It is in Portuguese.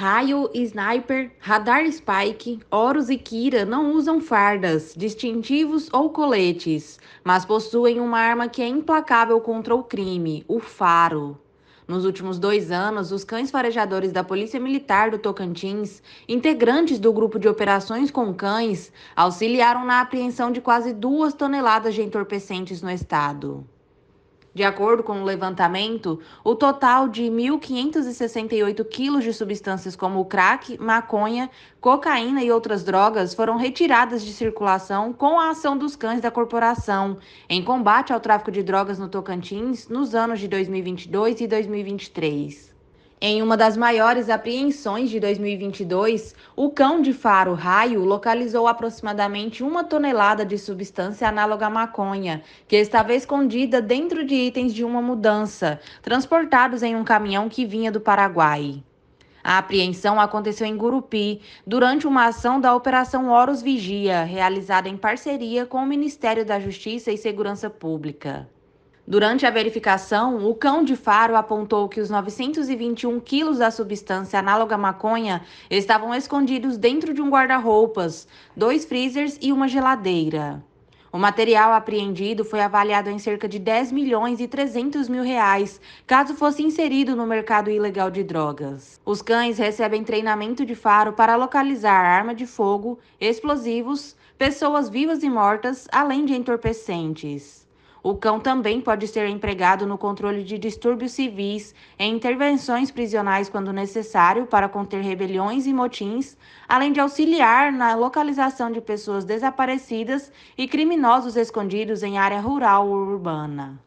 Raio, Sniper, Radar Spike, Horus e Kira não usam fardas, distintivos ou coletes, mas possuem uma arma que é implacável contra o crime, o faro. Nos últimos dois anos, os cães farejadores da Polícia Militar do Tocantins, integrantes do grupo de operações com cães, auxiliaram na apreensão de quase duas toneladas de entorpecentes no estado. De acordo com o levantamento, o total de 1.568 quilos de substâncias como crack, maconha, cocaína e outras drogas foram retiradas de circulação com a ação dos cães da corporação em combate ao tráfico de drogas no Tocantins nos anos de 2022 e 2023. Em uma das maiores apreensões de 2022, o cão de faro raio localizou aproximadamente uma tonelada de substância análoga à maconha, que estava escondida dentro de itens de uma mudança, transportados em um caminhão que vinha do Paraguai. A apreensão aconteceu em Gurupi, durante uma ação da Operação Horus Vigia, realizada em parceria com o Ministério da Justiça e Segurança Pública. Durante a verificação, o cão de faro apontou que os 921 quilos da substância análoga à maconha estavam escondidos dentro de um guarda-roupas, dois freezers e uma geladeira. O material apreendido foi avaliado em cerca de 10 milhões e 300 mil reais, caso fosse inserido no mercado ilegal de drogas. Os cães recebem treinamento de faro para localizar arma de fogo, explosivos, pessoas vivas e mortas, além de entorpecentes. O cão também pode ser empregado no controle de distúrbios civis, em intervenções prisionais quando necessário para conter rebeliões e motins, além de auxiliar na localização de pessoas desaparecidas e criminosos escondidos em área rural ou urbana.